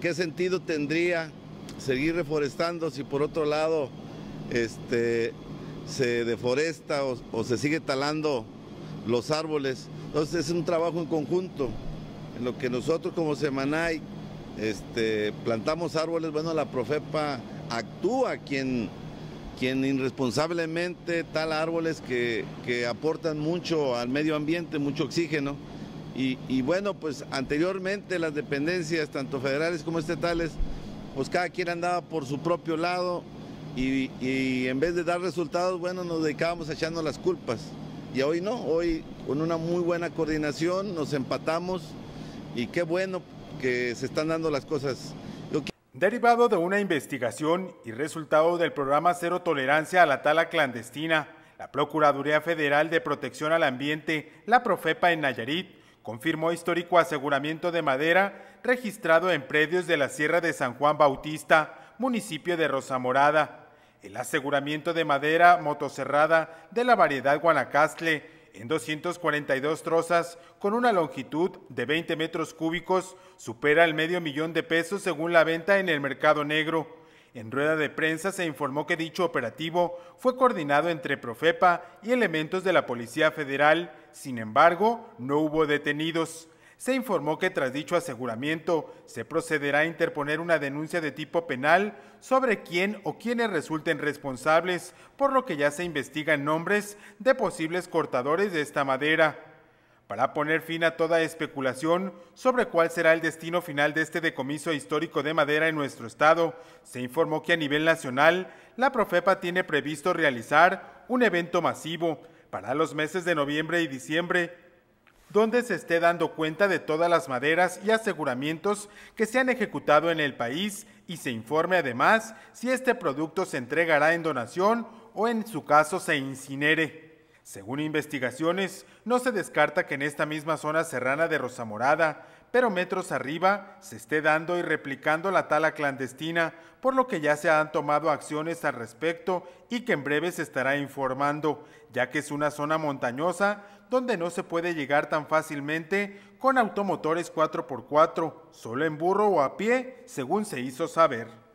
¿Qué sentido tendría seguir reforestando si por otro lado este, se deforesta o, se sigue talando los árboles? Entonces es un trabajo en conjunto. En lo que nosotros como Semanay este, plantamos árboles, bueno, la Profepa actúa quien, quien irresponsablemente tala árboles que aportan mucho al medio ambiente, mucho oxígeno. Y, bueno, pues anteriormente las dependencias, tanto federales como estatales, pues cada quien andaba por su propio lado y, en vez de dar resultados, bueno, nos dedicábamos echando las culpas. Y hoy no, hoy con una muy buena coordinación nos empatamos y qué bueno que se están dando las cosas. Derivado de una investigación y resultado del programa Cero Tolerancia a la Tala Clandestina, la Procuraduría Federal de Protección al Ambiente, la Profepa en Nayarit, confirmó histórico aseguramiento de madera registrado en predios de la Sierra de San Juan Bautista, municipio de Rosa Morada. El aseguramiento de madera motocerrada de la variedad Guanacastle en 242 trozas con una longitud de 20 metros cúbicos supera el medio millón de pesos según la venta en el mercado negro. En rueda de prensa se informó que dicho operativo fue coordinado entre Profepa y elementos de la Policía Federal, sin embargo, no hubo detenidos. Se informó que tras dicho aseguramiento se procederá a interponer una denuncia de tipo penal sobre quién o quienes resulten responsables, por lo que ya se investigan nombres de posibles cortadores de esta madera para poner fin a toda especulación sobre cuál será el destino final de este decomiso histórico de madera en nuestro estado, se informó que a nivel nacional, la Profepa tiene previsto realizar un evento masivo para los meses de noviembre y diciembre, donde se esté dando cuenta de todas las maderas y aseguramientos que se han ejecutado en el país y se informe además si este producto se entregará en donación o en su caso se incinere. Según investigaciones, no se descarta que en esta misma zona serrana de Rosa Morada, pero metros arriba, se esté dando y replicando la tala clandestina, por lo que ya se han tomado acciones al respecto y que en breve se estará informando, ya que es una zona montañosa donde no se puede llegar tan fácilmente con automotores 4x4, solo en burro o a pie, según se hizo saber.